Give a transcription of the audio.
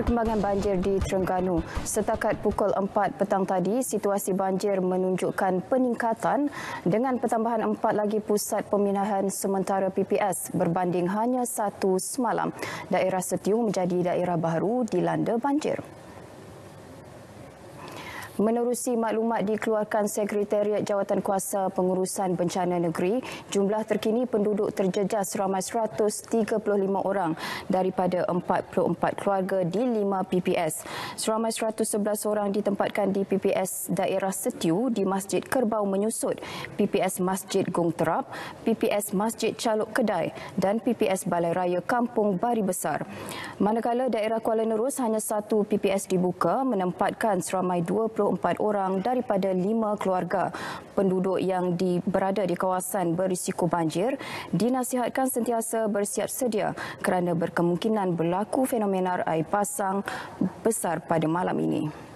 perkembangan banjir di Terengganu. Setakat pukul 4 petang tadi, situasi banjir menunjukkan peningkatan dengan pertambahan 4 lagi pusat pemindahan sementara PPS berbanding hanya satu semalam. Daerah Setiung menjadi daerah baru dilanda banjir. Menerusi maklumat dikeluarkan Sekretariat Jawatan Kuasa Pengurusan Bencana Negeri, jumlah terkini penduduk terjejas seramai 135 orang daripada 44 keluarga di 5 PPS. Seramai 111 orang ditempatkan di PPS Daerah Setiu di Masjid Kerbau Menyusut, PPS Masjid Gong Terap, PPS Masjid Caluk Kedai dan PPS Balai Raya Kampung Bari Besar. Manakala daerah Kuala Nerus hanya satu PPS dibuka menempatkan seramai 20 24 orang daripada lima keluarga penduduk yang di, berada di kawasan berisiko banjir dinasihatkan sentiasa bersiap sedia kerana berkemungkinan berlaku fenomena air pasang besar pada malam ini.